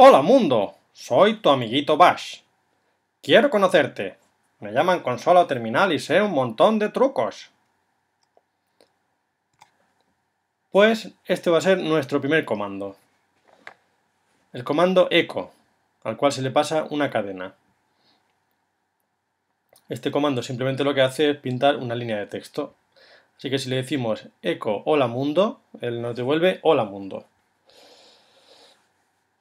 Hola mundo, soy tu amiguito Bash. Quiero conocerte. Me llaman consola o terminal y sé un montón de trucos. Pues este va a ser nuestro primer comando. El comando echo, al cual se le pasa una cadena. Este comando simplemente lo que hace es pintar una línea de texto. Así que si le decimos echo hola mundo, él nos devuelve hola mundo.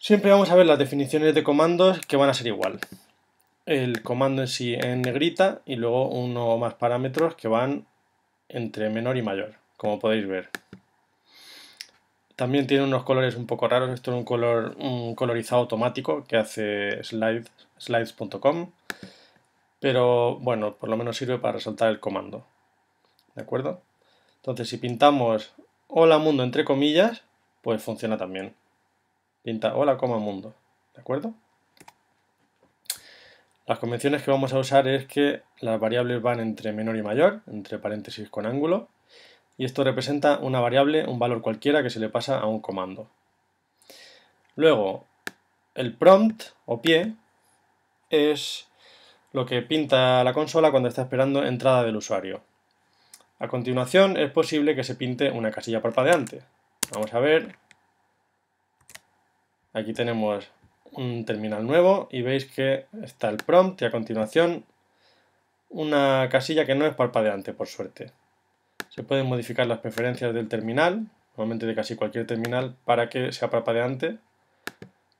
Siempre vamos a ver las definiciones de comandos que van a ser igual. El comando en sí en negrita y luego uno o más parámetros que van entre menor y mayor, como podéis ver. También tiene unos colores un poco raros. Esto es un color colorizado automático que hace slides.com. Pero bueno, por lo menos sirve para resaltar el comando. ¿De acuerdo? Entonces, si pintamos hola mundo entre comillas, pues funciona también pinta hola, coma mundo. ¿De acuerdo? Las convenciones que vamos a usar es que las variables van entre menor y mayor, entre paréntesis con ángulo, y esto representa una variable, un valor cualquiera que se le pasa a un comando. Luego, el prompt o pie es lo que pinta la consola cuando está esperando entrada del usuario. A continuación es posible que se pinte una casilla parpadeante. Vamos a ver, Aquí tenemos un terminal nuevo y veis que está el prompt y a continuación una casilla que no es parpadeante, por suerte. Se pueden modificar las preferencias del terminal, normalmente de casi cualquier terminal, para que sea parpadeante,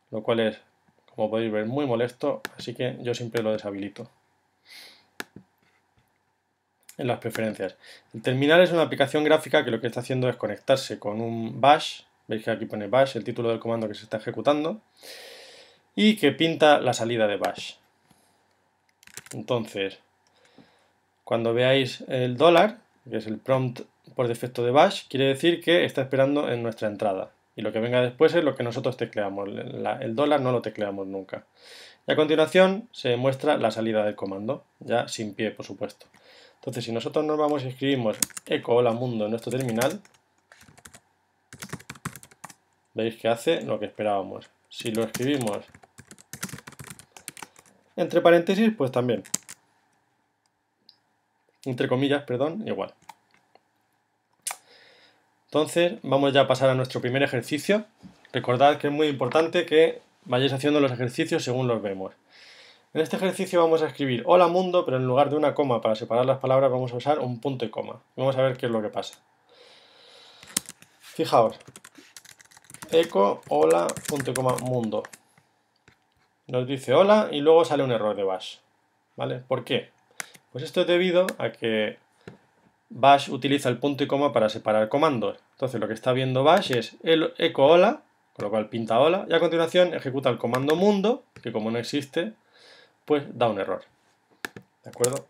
lo cual es, como podéis ver, muy molesto, así que yo siempre lo deshabilito. En las preferencias. El terminal es una aplicación gráfica que lo que está haciendo es conectarse con un bash Veis que aquí pone bash, el título del comando que se está ejecutando, y que pinta la salida de bash. Entonces, cuando veáis el dólar, que es el prompt por defecto de bash, quiere decir que está esperando en nuestra entrada. Y lo que venga después es lo que nosotros tecleamos. el dólar no lo tecleamos nunca. Y a continuación se muestra la salida del comando, ya sin pie, por supuesto. Entonces, si nosotros nos vamos y escribimos eco hola mundo en nuestro terminal, Veis que hace lo que esperábamos. Si lo escribimos entre paréntesis, pues también. Entre comillas, perdón, igual. Entonces, vamos ya a pasar a nuestro primer ejercicio. Recordad que es muy importante que vayáis haciendo los ejercicios según los vemos. En este ejercicio vamos a escribir hola mundo, pero en lugar de una coma para separar las palabras vamos a usar un punto y coma. Vamos a ver qué es lo que pasa. Fijaos, eco hola punto y coma mundo. Nos dice hola y luego sale un error de bash. ¿Vale? ¿Por qué? Pues esto es debido a que bash utiliza el punto y coma para separar comandos. Entonces lo que está viendo bash es el eco hola, con lo cual pinta hola, y a continuación ejecuta el comando mundo, que como no existe, pues da un error. ¿De acuerdo?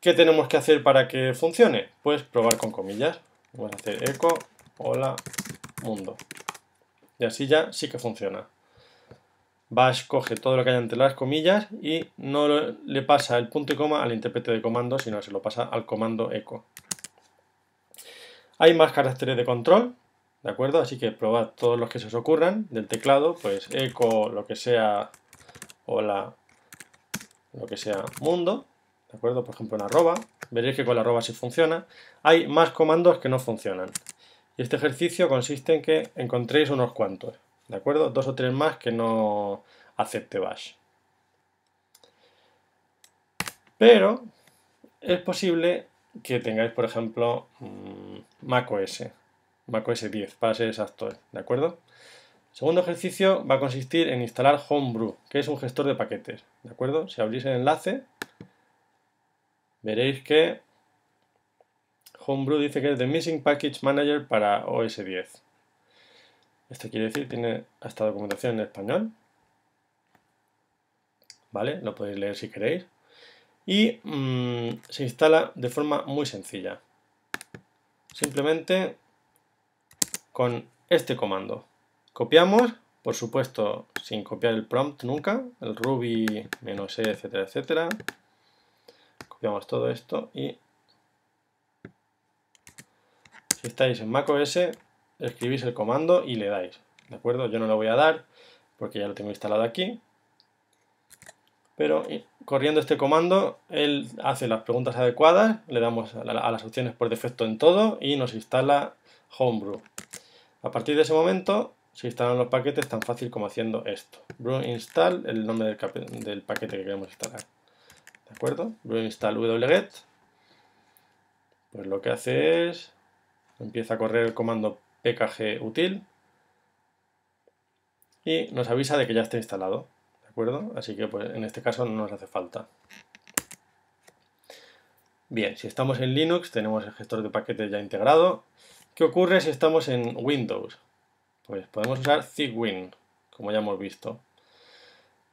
¿Qué tenemos que hacer para que funcione? Pues probar con comillas. Vamos a hacer eco hola mundo. Y así ya sí que funciona. Bash coge todo lo que hay entre las comillas y no le pasa el punto y coma al intérprete de comando, sino se lo pasa al comando echo. Hay más caracteres de control, ¿de acuerdo? Así que probad todos los que se os ocurran del teclado, pues eco, lo que sea, hola, lo que sea, mundo, ¿de acuerdo? Por ejemplo, una arroba, veréis que con la arroba sí funciona. Hay más comandos que no funcionan este ejercicio consiste en que encontréis unos cuantos, ¿de acuerdo? Dos o tres más que no acepte bash. Pero es posible que tengáis, por ejemplo, mm, macOS, macOS 10, para ser exacto, ¿de acuerdo? El segundo ejercicio va a consistir en instalar Homebrew, que es un gestor de paquetes, ¿de acuerdo? Si abrís el enlace, veréis que Homebrew dice que es The Missing Package Manager para OS 10. Esto quiere decir tiene hasta documentación en español. ¿Vale? Lo podéis leer si queréis. Y mm, se instala de forma muy sencilla. Simplemente con este comando. Copiamos, por supuesto, sin copiar el prompt nunca, el ruby-e, etcétera, etcétera. Copiamos todo esto y si estáis en macOS, escribís el comando y le dais. ¿De acuerdo? Yo no lo voy a dar porque ya lo tengo instalado aquí. Pero corriendo este comando, él hace las preguntas adecuadas, le damos a, las opciones por defecto en todo y nos instala Homebrew. A partir de ese momento se instalan los paquetes tan fácil como haciendo esto. Brew install, el nombre del, paquete que queremos instalar. ¿De acuerdo? Brew install wget. Pues lo que hace es Empieza a correr el comando pkg y nos avisa de que ya está instalado, ¿de acuerdo? Así que pues, en este caso no nos hace falta. Bien, si estamos en Linux tenemos el gestor de paquetes ya integrado. ¿Qué ocurre si estamos en Windows? Pues podemos usar Cygwin, como ya hemos visto.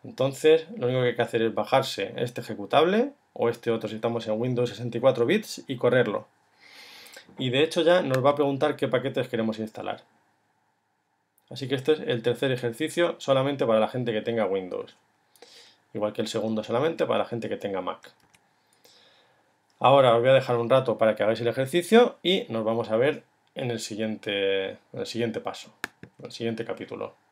Entonces, lo único que hay que hacer es bajarse este ejecutable o este otro si estamos en Windows 64 bits y correrlo y de hecho ya nos va a preguntar qué paquetes queremos instalar. Así que este es el tercer ejercicio solamente para la gente que tenga Windows. Igual que el segundo solamente para la gente que tenga Mac. Ahora os voy a dejar un rato para que hagáis el ejercicio y nos vamos a ver en el siguiente, el siguiente paso, en el siguiente capítulo.